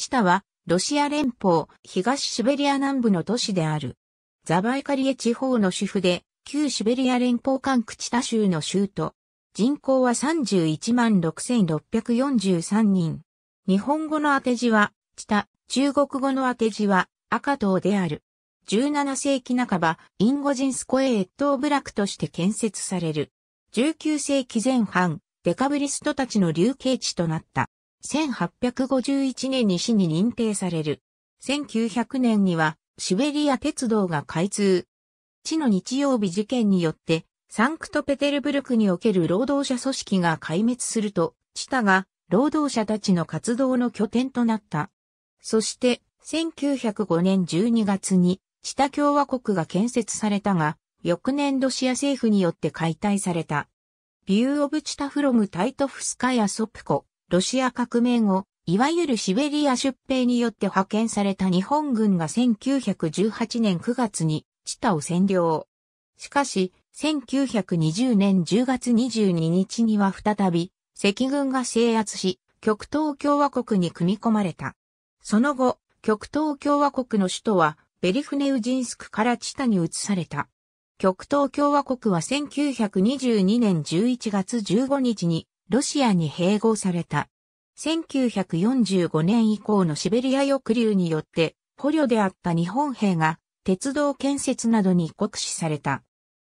チタは、ロシア連邦東シベリア南部の都市である。ザバイカリエ地方の主婦で、旧シベリア連邦管区チタ州の州都。人口は31万6643人。日本語の当て字は、チタ、中国語の当て字は、赤島である。17世紀半ば、インゴジンスコエエッブラックとして建設される。19世紀前半、デカブリストたちの流刑地となった。1851年に市に認定される。1900年にはシベリア鉄道が開通。地の日曜日事件によってサンクトペテルブルクにおける労働者組織が壊滅すると、チタが労働者たちの活動の拠点となった。そして1905年12月にチタ共和国が建設されたが、翌年ロシア政府によって解体された。ビューオブチタフロムタイトフスカヤソプコ。ロシア革命後、いわゆるシベリア出兵によって派遣された日本軍が1918年9月にチタを占領。しかし、1920年10月22日には再び、赤軍が制圧し、極東共和国に組み込まれた。その後、極東共和国の首都は、ベリフネウジンスクからチタに移された。極東共和国は1922年11月15日にロシアに併合された。1945年以降のシベリア抑留によって、捕虜であった日本兵が、鉄道建設などに酷使された。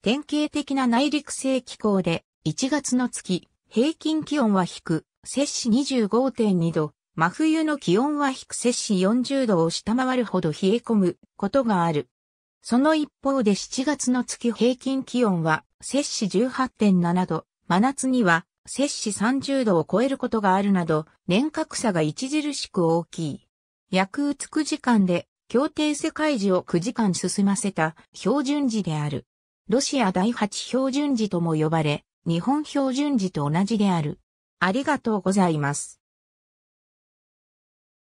典型的な内陸性気候で、1月の月、平均気温は低、摂氏25.2度、真冬の気温は低摂氏40度を下回るほど冷え込むことがある。その一方で7月の月平均気温は摂氏18.7度、真夏には摂氏30度を超えることがあるなど、年格差が著しく大きい。約うつく時間で、協定世界時を9時間進ませた標準時である。ロシア第8標準時とも呼ばれ、日本標準時と同じである。ありがとうございます。